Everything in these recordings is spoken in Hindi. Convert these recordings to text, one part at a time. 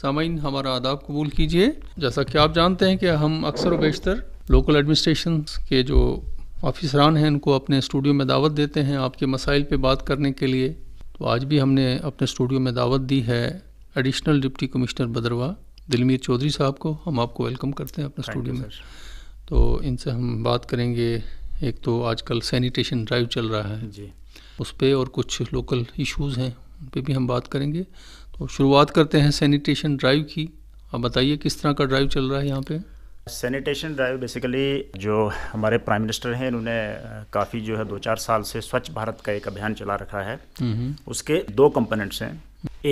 सामाइन हमारा आदाब कबूल कीजिए जैसा कि आप जानते हैं कि हम अक्सर बेशतर लोकल एडमिनिस्ट्रेशन के जो ऑफिसरान हैं उनको अपने स्टूडियो में दावत देते हैं आपके मसाइल पे बात करने के लिए तो आज भी हमने अपने स्टूडियो में दावत दी है एडिशनल डिप्टी कमिश्नर बदरवा दिलमीर चौधरी साहब को हम आपको वेलकम करते हैं अपने स्टूडियो में तो इनसे हम बात करेंगे एक तो आजकल सैनिटेशन ड्राइव चल रहा है जी उस पर और कुछ लोकल इश्यूज़ हैं उन पर भी हम बात करेंगे तो शुरुआत करते हैं सैनिटेशन ड्राइव की आप बताइए किस तरह का ड्राइव चल रहा है यहाँ पे सैनिटेशन ड्राइव बेसिकली जो हमारे प्राइम मिनिस्टर हैं इन्होंने काफ़ी जो है दो चार साल से स्वच्छ भारत का एक अभियान चला रखा है उसके दो कंपोनेंट्स हैं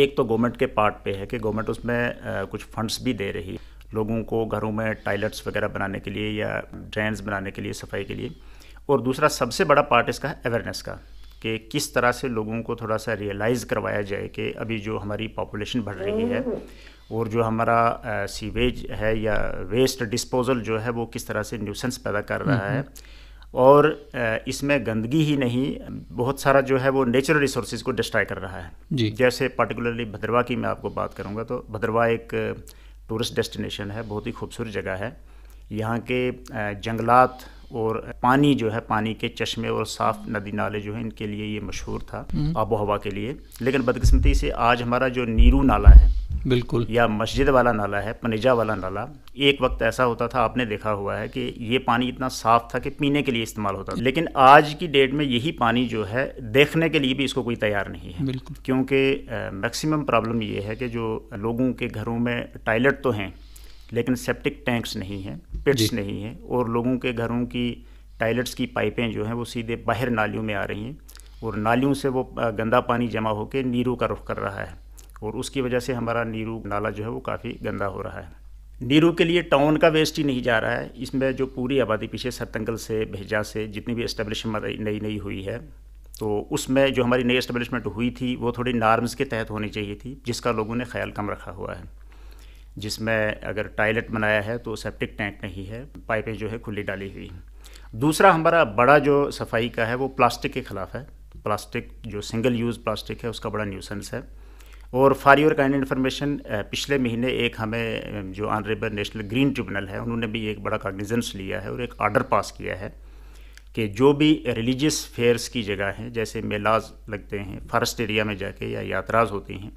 एक तो गवर्नमेंट के पार्ट पे है कि गवर्नमेंट उसमें कुछ फंड्स भी दे रही है लोगों को घरों में टॉयलेट्स वगैरह बनाने के लिए या ड्रेन्स बनाने के लिए सफाई के लिए और दूसरा सबसे बड़ा पार्ट इसका है अवेयरनेस का कि किस तरह से लोगों को थोड़ा सा रियलाइज़ करवाया जाए कि अभी जो हमारी पॉपुलेशन बढ़ रही है हम्म, हम्म। और जो हमारा सीवेज है या वेस्ट डिस्पोज़ल जो है वो किस तरह से न्यूसेंस पैदा कर रहा हम्म, है और इसमें गंदगी ही नहीं बहुत सारा जो है वो नेचुरल रिसोर्सेज को डिस्ट्रॉय कर रहा है जी। जैसे पर्टिकुलरली भद्रवा की मैं आपको बात करूँगा तो भद्रवा एक टूरिस्ट डेस्टिनेशन है बहुत ही खूबसूरत जगह है यहाँ के जंगलात और पानी जो है पानी के चश्मे और साफ नदी नाले जो है इनके लिए ये मशहूर था हम्म। आबो हवा के लिए लेकिन बदकिस्मती से आज हमारा जो नीरू नाला है बिल्कुल या मस्जिद वाला नाला है पनेजा वाला नाला एक वक्त ऐसा होता था आपने देखा हुआ है कि ये पानी इतना साफ था कि पीने के लिए इस्तेमाल होता था लेकिन आज की डेट में यही पानी जो है देखने के लिए भी इसको कोई तैयार नहीं है बिल्कुल क्योंकि मैक्सिमम प्रॉब्लम ये है कि जो लोगों के घरों में टॉयलेट तो हैं लेकिन सेप्टिक टैंक्स नहीं हैं पिट्स नहीं हैं और लोगों के घरों की टॉयलेट्स की पाइपें जो हैं वो सीधे बाहर नालियों में आ रही हैं और नालियों से वो गंदा पानी जमा होकर नीरू का रुख कर रहा है और उसकी वजह से हमारा नीरू नाला जो है वो काफ़ी गंदा हो रहा है नीरू के लिए टाउन का वेस्ट ही नहीं जा रहा है इसमें जो पूरी आबादी पीछे सतंगल से भेजा से जितनी भी इस्टेब्लिशमेंट नई नई हुई है तो उसमें जो हमारी नई इस्टेब्लिशमेंट हुई थी वो थोड़ी नॉर्म्स के तहत होनी चाहिए थी जिसका लोगों ने ख्याल कम रखा हुआ है जिसमें अगर टॉयलेट बनाया है तो सेप्टिक टैंक नहीं है पाइपें जो है खुली डाली हुई हैं दूसरा हमारा बड़ा जो सफाई का है वो प्लास्टिक के ख़िलाफ़ है प्लास्टिक जो सिंगल यूज़ प्लास्टिक है उसका बड़ा न्यूसेंस है और फॉर योर काइंड इन्फॉर्मेशन पिछले महीने एक हमें जो ऑनरेबल नेशनल ग्रीन ट्रिब्यूनल है उन्होंने भी एक बड़ा कागनिजेंस लिया है और एक आर्डर पास किया है कि जो भी रिलीजियस फेयर्स की जगह हैं जैसे मेलाज लगते हैं फॉरेस्ट एरिया में जाके या यात्राज होती हैं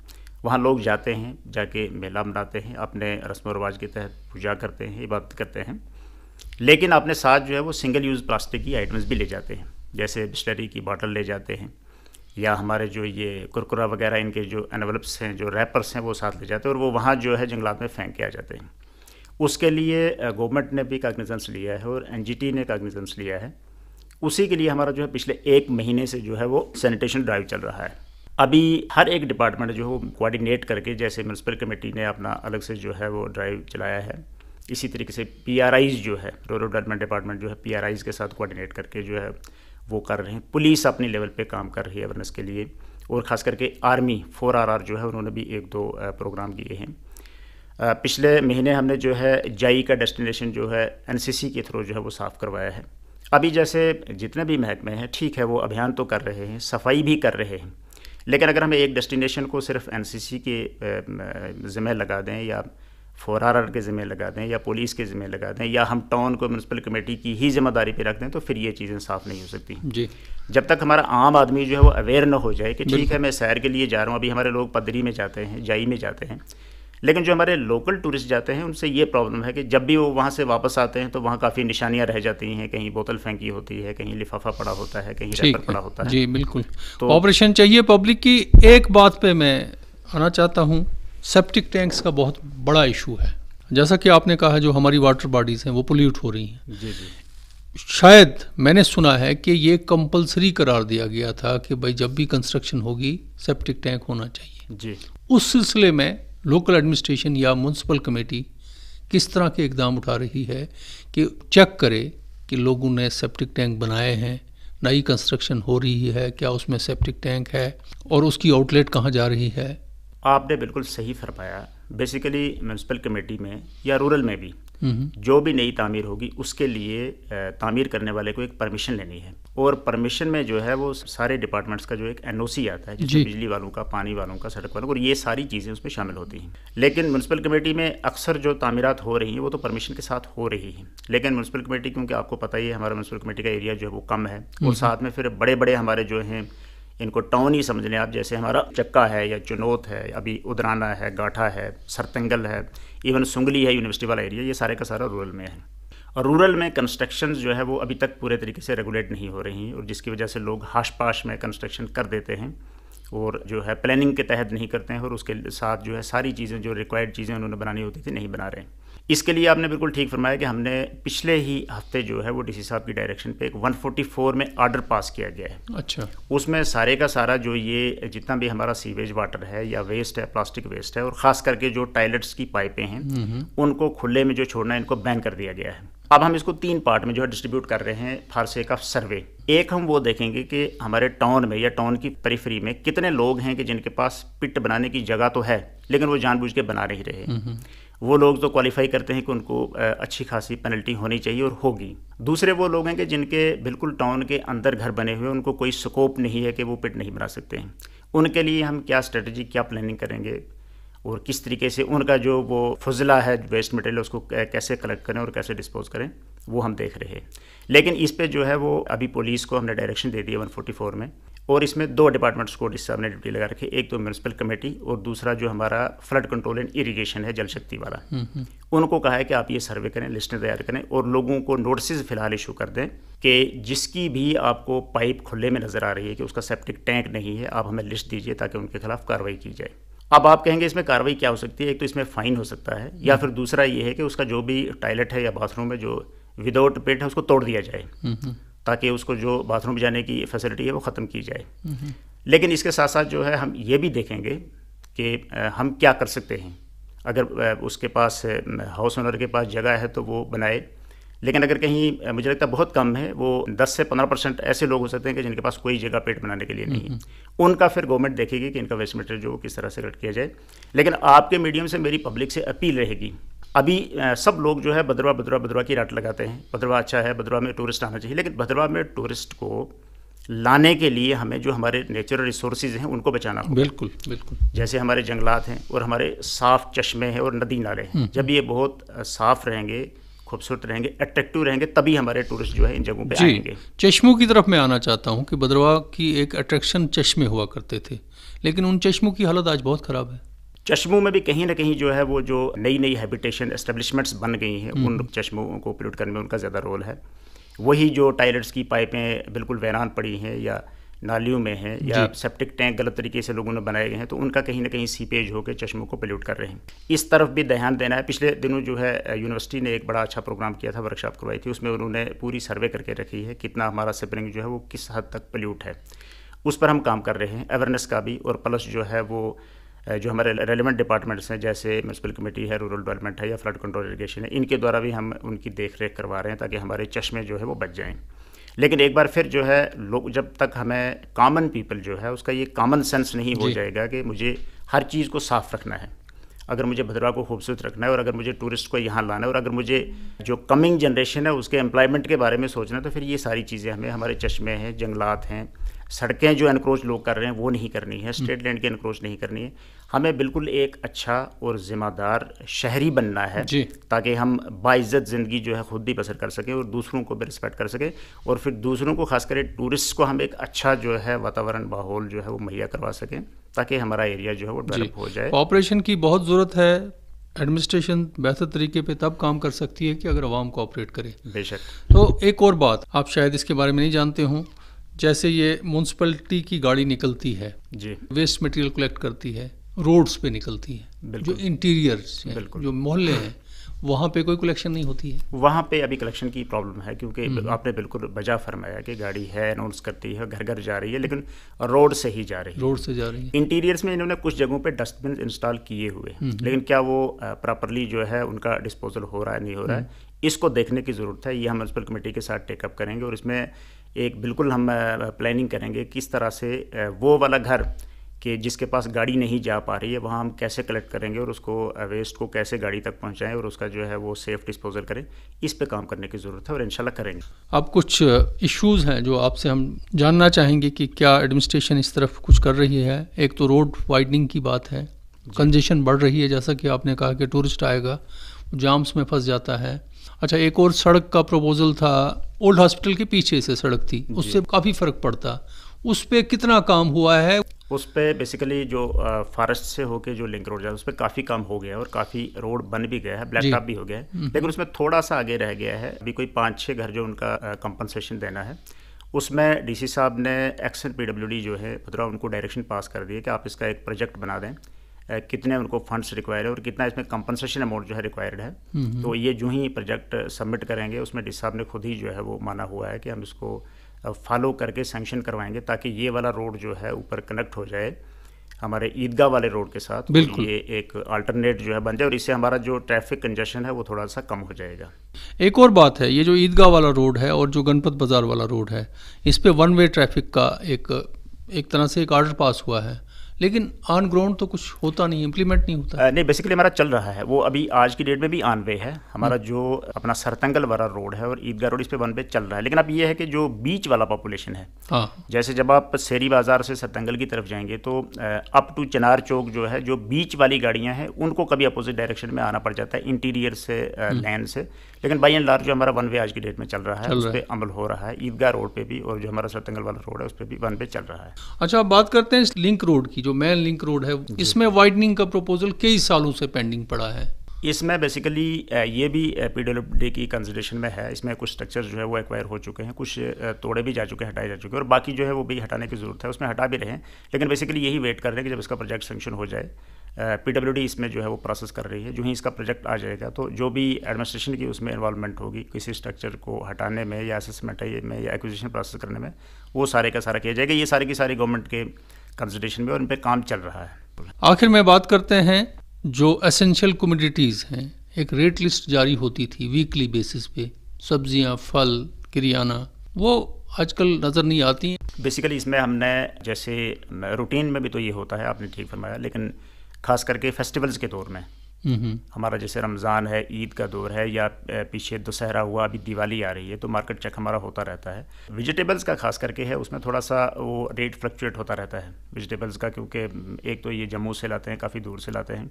वहाँ लोग जाते हैं जाके मेला मनाते हैं अपने रस्म रवाज के तहत पूजा करते हैं इबादत करते हैं लेकिन अपने साथ जो है वो सिंगल यूज़ प्लास्टिक की आइटम्स भी ले जाते हैं जैसे बिस्लरी की बॉटल ले जाते हैं या हमारे जो ये कुरकुरा वगैरह इनके जो एनवलप्स हैं जो रैपर्स हैं वो साथ ले जाते हैं और वो वहाँ जो है जंगलात में फेंक के आ जाते हैं उसके लिए गवर्नमेंट ने भी कागनिजेंस लिया है और एन ने कागनिजेंस लिया है उसी के लिए हमारा जो है पिछले एक महीने से जो है वो सैनिटेशन ड्राइव चल रहा है अभी हर एक डिपार्टमेंट जो कोऑर्डिनेट करके जैसे म्यूनसिपल कमेटी ने अपना अलग से जो है वो ड्राइव चलाया है इसी तरीके से पी जो है रूरल डेवलपमेंट डिपार्टमेंट जो है पी के साथ कोऑर्डिनेट करके जो है वो कर रहे हैं पुलिस अपने लेवल पे काम कर रही है अवेयरनेस के लिए और ख़ास करके आर्मी फोर आर आर जो है उन्होंने भी एक दो प्रोग्राम किए हैं पिछले महीने हमने जो है जाई का डेस्टिनेशन जो है एन के थ्रू जो है वो साफ़ करवाया है अभी जैसे जितने भी महकमे हैं ठीक है वो अभियान तो कर रहे हैं सफाई भी कर रहे हैं लेकिन अगर हम एक डेस्टिनेशन को सिर्फ एन के ज़िम्मे लगा दें या फोर आर आर के ज़िम्मे लगा दें या पुलिस के ज़िम्मे लगा दें या हम टाउन को म्यूनसिपल कमेटी की ही जिम्मेदारी पे रख दें तो फिर ये चीज़ें साफ नहीं हो सकती जी जब तक हमारा आम आदमी जो है वो अवेयर ना हो जाए कि ठीक है मैं सैर के लिए जा रहा हूँ अभी हमारे लोग पदरी में जाते हैं जाई में जाते हैं लेकिन जो हमारे लोकल टूरिस्ट जाते हैं उनसे ये प्रॉब्लम है कि जब भी वो वहाँ से वापस आते हैं तो वहाँ काफ़ी निशानियाँ रह जाती हैं कहीं बोतल फेंकी होती है कहीं लिफाफा पड़ा होता है कहीं रैपर पड़ा होता है जी बिल्कुल तो ऑपरेशन चाहिए पब्लिक की एक बात पे मैं आना चाहता हूँ सेप्टिक टैंक्स का बहुत बड़ा इशू है जैसा कि आपने कहा जो हमारी वाटर बॉडीज़ हैं वो पोल्यूट हो रही हैं जी जी शायद मैंने सुना है कि ये कंपलसरी करार दिया गया था कि भाई जब भी कंस्ट्रक्शन होगी सेप्टिक टैंक होना चाहिए जी उस सिलसिले में लोकल एडमिनिस्ट्रेशन या म्यूनसिपल कमेटी किस तरह के इकदाम उठा रही है कि चेक करे कि लोगों ने सेप्टिक टैंक बनाए हैं नई कंस्ट्रक्शन हो रही है क्या उसमें सेप्टिक टैंक है और उसकी आउटलेट कहाँ जा रही है आपने बिल्कुल सही फरमाया बेसिकली म्यूनसिपल कमेटी में या रूरल में भी हम्म। जो भी नई तामीर होगी उसके लिए तामीर करने वाले को एक परमिशन लेनी है और परमिशन में जो है वो सारे डिपार्टमेंट्स का जो एक एन आता है जिसमें बिजली वालों का पानी वालों का सड़क वालों का और ये सारी चीज़ें उसमें शामिल होती हैं लेकिन म्यूनसिपल कमेटी में अक्सर जो तामीरत हो रही हैं वो तो परमिशन के साथ हो रही हैं लेकिन म्यूनसिपल कमेटी क्योंकि आपको पता ही है हमारा म्यूनसिपल कमेटी का एरिया जो है वो कम है और हम्म। साथ में फिर बड़े बड़े हमारे जो हैं इनको टाउन ही समझ लें आप जैसे हमारा चक्का है या चुनौत है अभी उदराना है गाठा है सरतंगल है इवन सुंगली है यूनिवर्सिटी वाला एरिया ये सारे का सारा रूरल में है और रूरल में कंस्ट्रक्शन जो है वो अभी तक पूरे तरीके से रेगुलेट नहीं हो रही और जिसकी वजह से लोग हाश पाश में कंस्ट्रक्शन कर देते हैं और जो है प्लानिंग के तहत नहीं करते हैं और उसके साथ जो है सारी चीज़ें जो रिक्वायर्ड चीज़ें उन्होंने बनानी होती थी नहीं बना रहे हैं इसके लिए आपने बिल्कुल ठीक फरमाया कि हमने पिछले ही हफ्ते जो है वो डीसी साहब की डायरेक्शन पे एक 144 में आर्डर पास किया गया है अच्छा उसमें सारे का सारा जो ये जितना भी हमारा सीवेज वाटर है या वेस्ट है प्लास्टिक वेस्ट है और ख़ास करके जो टॉयलेट्स की पाइपें हैं हम्म, हम्म। उनको खुले में जो छोड़ना है इनको बैन कर दिया गया है अब हम इसको तीन पार्ट में जो है डिस्ट्रीब्यूट कर रहे हैं फॉर सेक ऑफ सर्वे एक हम वो देखेंगे कि हमारे टाउन में या टाउन की परिफरी में कितने लोग हैं कि जिनके पास पिट बनाने की जगह तो है लेकिन वो जानबूझ के बना नहीं रहे हम्म, वो लोग तो क्वालिफाई करते हैं कि उनको अच्छी खासी पेनल्टी होनी चाहिए और होगी दूसरे वो लोग हैं कि जिनके बिल्कुल टाउन के अंदर घर बने हुए उनको कोई स्कोप नहीं है कि वो पिट नहीं बना सकते हैं उनके लिए हम क्या स्ट्रेटजी क्या प्लानिंग करेंगे और किस तरीके से उनका जो वो फजला है वेस्ट मटेरियल उसको कैसे कलेक्ट करें और कैसे डिस्पोज करें वो हम देख रहे हैं लेकिन इस पे जो है वो अभी पुलिस को हमने डायरेक्शन दे दिया 144 में और इसमें दो डिपार्टमेंट्स को जिससे साहब ने ड्यूटी लगा रखी एक तो म्यूनसिपल कमेटी और दूसरा जो हमारा फ्लड कंट्रोल एंड इरीगेशन है जल शक्ति वाला हम्म, हम्म। उनको कहा है कि आप ये सर्वे करें लिस्टें तैयार करें और लोगों को नोटिस फिलहाल इशू कर दें कि जिसकी भी आपको पाइप खुले में नज़र आ रही है कि उसका सेप्टिक टैंक नहीं है आप हमें लिस्ट दीजिए ताकि उनके खिलाफ कार्रवाई की जाए अब आप कहेंगे इसमें कार्रवाई क्या हो सकती है एक तो इसमें फ़ाइन हो सकता है या फिर दूसरा ये है कि उसका जो भी टॉयलेट है या बाथरूम है जो विदाउट पेट है उसको तोड़ दिया जाए हम्म, ताकि उसको जो बाथरूम जाने की फैसिलिटी है वो ख़त्म की जाए लेकिन इसके साथ साथ जो है हम ये भी देखेंगे कि हम क्या कर सकते हैं अगर उसके पास हाउस ओनर के पास जगह है तो वो बनाए लेकिन अगर कहीं मुझे लगता है बहुत कम है वो 10 से 15 परसेंट ऐसे लोग हो सकते हैं कि जिनके पास कोई जगह पेट बनाने के लिए नहीं है उनका फिर गवर्नमेंट देखेगी कि इनका वेस्ट मटेरियल जो किस तरह से कट किया जाए लेकिन आपके मीडियम से मेरी पब्लिक से अपील रहेगी अभी सब लोग जो है भद्रवा भद्रवा भद्रवा की राट लगाते हैं भद्रवा अच्छा है भद्रवा में टूरिस्ट आना चाहिए लेकिन भद्रवा में टूरिस्ट को लाने के लिए हमें जो हमारे नेचुरल रिसोर्सेज हैं उनको बचाना होगा बिल्कुल बिल्कुल जैसे हमारे जंगलात हैं और हमारे साफ़ चश्मे हैं और नदी नाले हैं हम्म, जब हम्म। ये बहुत साफ़ रहेंगे खूबसूरत रहेंगे अट्रैक्टिव रहेंगे तभी हमारे टूरिस्ट जो है इन जगहों पर आएंगे चश्मों की तरफ मैं आना चाहता हूँ कि भद्रवा की एक अट्रैक्शन चश्मे हुआ करते थे लेकिन उन चश्मों की हालत आज बहुत ख़राब है चश्मों में भी कहीं ना कहीं जो है वो जो नई नई हैबिटेशन एस्टेब्लिशमेंट्स बन गई हैं हम्म। उन चश्मों को पोल्यूट करने में उनका ज़्यादा रोल है वही जो टॉयलेट्स की पाइपें बिल्कुल वैरान पड़ी हैं या नालियों में हैं या सेप्टिक टैंक गलत तरीके से लोगों ने बनाए गए हैं तो उनका कहीं ना कहीं सीपेज होकर चश्मों को पोल्यूट कर रहे हैं इस तरफ भी ध्यान देना है पिछले दिनों जो है यूनिवर्सिटी ने एक बड़ा अच्छा प्रोग्राम किया था वर्कशॉप करवाई थी उसमें उन्होंने पूरी सर्वे करके रखी है कितना हमारा सिपरिंग जो है वो किस हद तक पोल्यूट है उस पर हम काम कर रहे हैं अवेयरनेस का भी और प्लस जो है वो जो हमारे रेलिवेंट डिपार्टमेंट्स हैं जैसे म्यूनसिपल कमेटी है रूरल डेवलपमेंट है या फ्लड कंट्रोल इरीगेशन है इनके द्वारा भी हम उनकी देख रेख करवा रहे हैं ताकि हमारे चश्मे जो है वो बच जाएँ लेकिन एक बार फिर जो है लोग जब तक हमें कॉमन पीपल जो है उसका ये कॉमन सेंस नहीं हो जाएगा कि मुझे हर चीज़ को साफ़ रखना है अगर मुझे भद्रवा को खूबसूरत रखना है और अगर मुझे टूरिस्ट को यहाँ लाना है और अगर मुझे जो कमिंग जनरेशन है उसके एम्प्लॉयमेंट के बारे में सोचना है तो फिर ये सारी चीज़ें हमें हमारे चश्मे हैं जंगलात हैं सड़कें जो इनक्रोच लोग कर रहे हैं वो नहीं करनी है स्टेट लैंड की इनक्रोच नहीं करनी है हमें बिल्कुल एक अच्छा और ज़िम्मेदार शहरी बनना है ताकि हम बाइज़त ज़िंदगी जो है ख़ुद ही बसर कर सकें और दूसरों को भी रिस्पेक्ट कर सकें और फिर दूसरों को खास करें टूरिस्ट को हम एक अच्छा जो है वातावरण माहौल जो है वो मुहैया करवा सकें ताकि हमारा एरिया जो है वो डेवलप हो जाए ऑपरेशन की बहुत ज़रूरत है एडमिनिस्ट्रेशन बेहतर तरीके पे तब काम कर सकती है कि अगर आवाम कोऑपरेट करे बेशक तो एक और बात आप शायद इसके बारे में नहीं जानते हों जैसे ये म्यूनसिपलिटी की गाड़ी निकलती है जी वेस्ट मटेरियल कलेक्ट करती है रोड्स पे निकलती है जो इंटीरियर जो मोहल्ले हैं वहाँ पे कोई कलेक्शन नहीं होती है वहाँ पे अभी कलेक्शन की प्रॉब्लम है क्योंकि हम्म। आपने बिल्कुल बजा फरमाया कि गाड़ी है अनाउंस करती है घर घर जा रही है लेकिन रोड से ही जा रही है रोड से जा रही है इंटीरियर्स में इन्होंने कुछ जगहों पे डस्टबिन इंस्टॉल किए हुए हैं हम्म। लेकिन क्या वो प्रॉपरली जो है उनका डिस्पोजल हो रहा है नहीं हो रहा है हम्म। इसको देखने की ज़रूरत है ये हम म्यूनसिपल कमेटी के साथ टेकअप करेंगे और इसमें एक बिल्कुल हम प्लानिंग करेंगे किस तरह से वो वाला घर कि जिसके पास गाड़ी नहीं जा पा रही है वहाँ हम कैसे कलेक्ट करेंगे और उसको वेस्ट uh, को कैसे गाड़ी तक पहुँचाएँ और उसका जो है वो सेफ़ डिस्पोजल करें इस पर काम करने की ज़रूरत है और इन करेंगे अब कुछ इश्यूज़ uh, हैं जो आपसे हम जानना चाहेंगे कि क्या एडमिनिस्ट्रेशन इस तरफ कुछ कर रही है एक तो रोड वाइडनिंग की बात है कंजेशन बढ़ रही है जैसा कि आपने कहा कि टूरिस्ट आएगा जाम्स में फंस जाता है अच्छा एक और सड़क का प्रपोजल था ओल्ड हॉस्पिटल के पीछे से सड़क थी उससे काफ़ी फ़र्क पड़ता उस पर कितना काम हुआ है उस पर बेसिकली जो फॉरेस्ट से होके जो लिंक रोड जाए उस पर काफ़ी काम हो गया है और काफ़ी रोड बन भी गया है ब्लैक टॉप भी हो गया है हम्म। लेकिन उसमें थोड़ा सा आगे रह गया है अभी कोई पाँच छः घर जो उनका कंपनसेशन देना है उसमें डीसी साहब ने एक्शन पीडब्ल्यूडी जो है भद्रा उनको डायरेक्शन पास कर दिए कि आप इसका एक प्रोजेक्ट बना दें कितने उनको फंड्स रिक्वायर है और कितना इसमें कंपनसेशन अमाउंट जो है रिक्वायर्ड है हम्म, हम्म। तो ये जो ही प्रोजेक्ट सबमिट करेंगे उसमें डी साहब ने खुद ही जो है वो माना हुआ है कि हम इसको फॉलो करके सेंक्शन करवाएंगे ताकि ये वाला रोड जो है ऊपर कनेक्ट हो जाए हमारे ईदगाह वाले रोड के साथ बिल्कुल ये एक अल्टरनेट जो है बन जाए और इससे हमारा जो ट्रैफिक कंजेशन है वो थोड़ा सा कम हो जाएगा एक और बात है ये जो ईदगाह वाला रोड है और जो गणपत बाज़ार वाला रोड है इस पर वन वे ट्रैफिक का एक एक तरह से एक आर्डर पास हुआ है लेकिन ऑन ग्राउंड तो कुछ होता नहीं इम्प्लीमेंट नहीं होता नहीं बेसिकली हमारा चल रहा है वो अभी आज की डेट में भी ऑन वे है हमारा हम्म। जो अपना सरतंगल वाला रोड है और ईदगाह रोड इस पर वन वे चल रहा है लेकिन अब ये है कि जो बीच वाला पॉपुलेशन है हाँ। जैसे जब आप शेरी बाजार से सरतंगल की तरफ जाएंगे तो अप टू चनार चौक जो है जो बीच वाली गाड़ियाँ हैं उनको कभी अपोजिट डायरेक्शन में आना पड़ जाता है इंटीरियर से लैंड हम्म। से लेकिन बाई एंड लार्ज जो हमारा वन वे आज की डेट में चल रहा है उस पर अमल हो रहा है ईदगाह रोड पे भी और जो हमारा सतंगल वाला रोड है उस पर भी वन वे चल रहा है अच्छा आप बात करते हैं इस लिंक रोड की जो मेन लिंक रोड है इसमें वाइडनिंग का प्रपोजल कई सालों से पेंडिंग पड़ा है इसमें बेसिकली ये भी पी की कंसिडरेशन में है इसमें कुछ स्ट्रक्चर जो है वो एक्वायर हो चुके हैं कुछ तोड़े भी जा चुके हैं हटाए जा चुके हैं और बाकी जो है वो भी हटाने की ज़रूरत है उसमें हटा भी रहे हैं लेकिन बेसिकली यही वेट कर रहे हैं कि जब इसका प्रोजेक्ट सेंक्शन हो जाए पी इसमें जो है वो प्रोसेस कर रही है जो ही इसका प्रोजेक्ट आ जाएगा तो जो भी एडमिनिस्ट्रेशन की उसमें इन्वॉल्वमेंट होगी किसी स्ट्रक्चर को हटाने में या असेसमेंट में या एक्विजिशन प्रोसेस करने में वो सारे का सारा किया जाएगा ये सारे की सारी गवर्नमेंट के कंसिडेशन में और इन पर काम चल रहा है आखिर में बात करते हैं जो एसेंशियल कमोडिटीज़ हैं एक रेट लिस्ट जारी होती थी वीकली बेसिस पे सब्जियां फल किरियाना वो आजकल नज़र नहीं आती हैं बेसिकली इसमें हमने जैसे रूटीन में भी तो ये होता है आपने ठीक फरमाया लेकिन खास करके फेस्टिवल्स के दौर में हमारा जैसे रमज़ान है ईद का दौर है या पीछे दशहरा हुआ अभी दिवाली आ रही है तो मार्केट चेक हमारा होता रहता है वेजिटेबल्स का खास करके है उसमें थोड़ा सा वो रेट फ्लक्चुएट होता रहता है वेजिटेबल्स का क्योंकि एक तो ये जम्मू से लाते हैं काफ़ी दूर से लाते हैं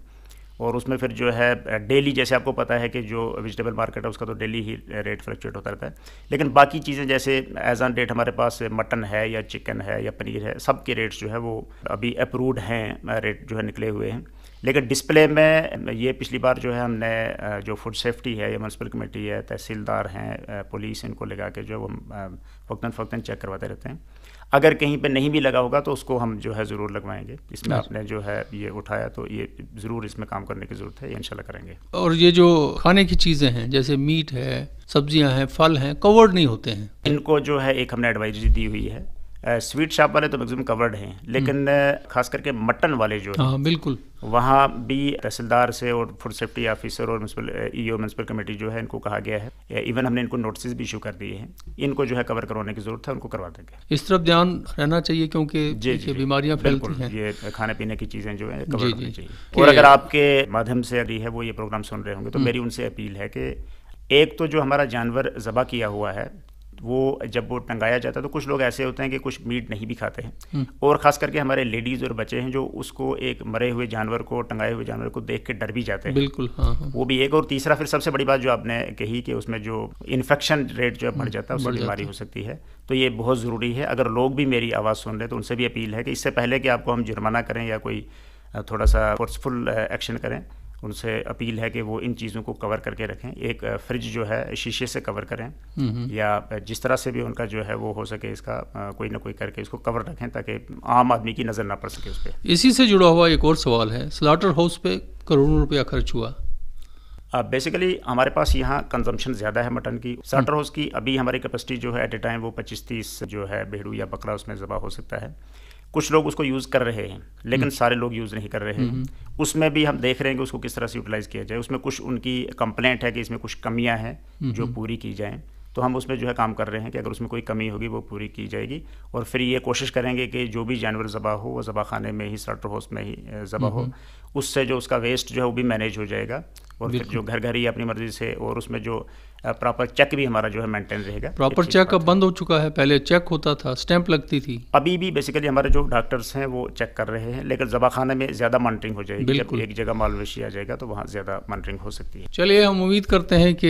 और उसमें फिर जो है डेली जैसे आपको पता है कि जो वेजिटेबल मार्केट है उसका तो डेली ही रेट फ्लक्चुएट होता रहता है लेकिन बाकी चीज़ें जैसे एज ऑन डेट हमारे पास मटन है या चिकन है या पनीर है सब के रेट्स जो है वो अभी अप्रूव्ड हैं रेट जो है निकले हुए हैं लेकिन डिस्प्ले में ये पिछली बार जो है हमने जो फूड सेफ्टी है या म्यूनसिपल कमेटी है तहसीलदार हैं पुलिस इनको लगा के जो हम फ़क्ता फ़क्ता चेक करवाते रहते हैं अगर कहीं पे नहीं भी लगा होगा तो उसको हम जो है ज़रूर लगवाएंगे इसमें आपने जो है ये उठाया तो ये ज़रूर इसमें काम करने की ज़रूरत है ये इंशाल्लाह करेंगे और ये जो खाने की चीज़ें हैं जैसे मीट है सब्जियां हैं फल हैं कवर्ड नहीं होते हैं इनको जो है एक हमने एडवाइजरी दी हुई है स्वीट शॉप वाले तो मैक्सिमम कवर्ड हैं लेकिन हम्म। खास करके मटन वाले जो हैं हाँ, बिल्कुल वहाँ भी तहसीलदार से और फूड सेफ्टी ऑफिसर और municipal E O municipal committee जो है इनको कहा गया है इवन हमने इनको नोटिस भी इशू कर दिए हैं इनको जो है कवर करवाने की जरूरत है उनको करवा देंगे इस तरफ ध्यान रहना चाहिए क्योंकि जी जी बीमारियाँ बिल्कुल ये खाने पीने की चीज़ें जो है कवर करनी चाहिए और अगर आपके माध्यम से अभी है वो ये प्रोग्राम सुन रहे होंगे तो हम्म। मेरी उनसे अपील है कि एक तो जो हमारा जानवर जबा किया हुआ है वो जब वो टंगाया जाता है तो कुछ लोग ऐसे होते हैं कि कुछ मीट नहीं भी खाते हैं हम्म। और ख़ास करके हमारे लेडीज़ और बच्चे हैं जो उसको एक मरे हुए जानवर को टंगाए हुए जानवर को देख के डर भी जाते हैं बिल्कुल हाँ, हाँ। वो भी एक और तीसरा फिर सबसे बड़ी बात जो आपने कही कि उसमें जो इन्फेक्शन रेट जो है बढ़ हम्म, जाता है उससे बीमारी हो सकती है तो ये बहुत ज़रूरी है अगर लोग भी मेरी आवाज़ सुन रहे हैं तो उनसे भी अपील है कि इससे पहले कि आपको हम जुर्माना करें या कोई थोड़ा सा फोर्सफुल एक्शन करें उनसे अपील है कि वो इन चीज़ों को कवर करके रखें एक फ्रिज जो है शीशे से कवर करें या जिस तरह से भी उनका जो है वो हो सके इसका कोई ना कोई करके इसको कवर रखें ताकि आम आदमी की नज़र ना पड़ सके उस पर इसी से जुड़ा हुआ एक और सवाल है स्लाटर हाउस पे करोड़ों रुपया खर्च हुआ बेसिकली uh, हमारे पास यहाँ कंजम्पशन ज़्यादा है मटन की स्लाटर हाउस की अभी हमारी कैपेसिटी जो है एट ए टाइम वो पच्चीस तीस जो है भेड़ू या बकरा उसमें ज़बा हो सकता है कुछ लोग उसको यूज़ कर रहे हैं लेकिन हम्म। सारे लोग यूज़ नहीं कर रहे हैं हम्म, हम्म। उसमें भी हम देख रहे हैं कि उसको किस तरह से यूटिलाइज़ किया जाए उसमें कुछ उनकी कंप्लेंट है कि इसमें कुछ कमियाँ हैं जो पूरी की जाएँ तो हम उसमें जो है काम कर रहे हैं कि अगर उसमें कोई कमी होगी वो पूरी की जाएगी और फिर ये कोशिश करेंगे कि जो भी जानवर ज़बा हो वो ज़बा खाने में ही सटर हाउस में ही ज़बा हो उससे जो उसका वेस्ट जो है वो भी मैनेज हो जाएगा और फिर जो घर घर ही अपनी मर्ज़ी से और उसमें जो प्रॉपर चेक भी हमारा जो है मेंटेन रहेगा प्रॉपर चेक अब बंद हो चुका है पहले चेक होता था स्टैंप लगती थी अभी भी बेसिकली हमारे जो डॉक्टर्स हैं वो चेक कर रहे हैं लेकिन जबाखाना में ज़्यादा मॉनिटरिंग हो जाएगी जब एक जगह मालवेशी आ जाएगा तो वहाँ ज़्यादा मॉनिटरिंग हो सकती है चलिए हम उम्मीद करते हैं कि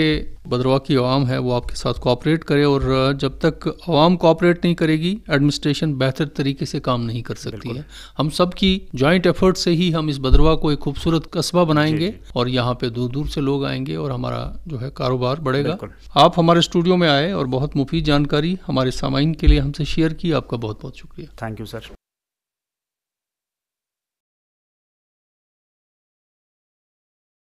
बदरवा की आवाम है वो आपके साथ कॉपरेट करे और जब तक आवाम कॉपरेट नहीं करेगी एडमिनिस्ट्रेशन बेहतर तरीके से काम नहीं कर सकती है हम सब की जॉइंट एफर्ट से ही हम इस बदरवा को एक खूबसूरत कस्बा बनाएंगे और यहाँ पे दूर दूर से लोग आएंगे और हमारा जो है कारोबार बढ़ेगा आप हमारे स्टूडियो में आए और बहुत मुफीद जानकारी हमारे सामाइन के लिए हमसे शेयर की आपका बहुत बहुत शुक्रिया थैंक यू सर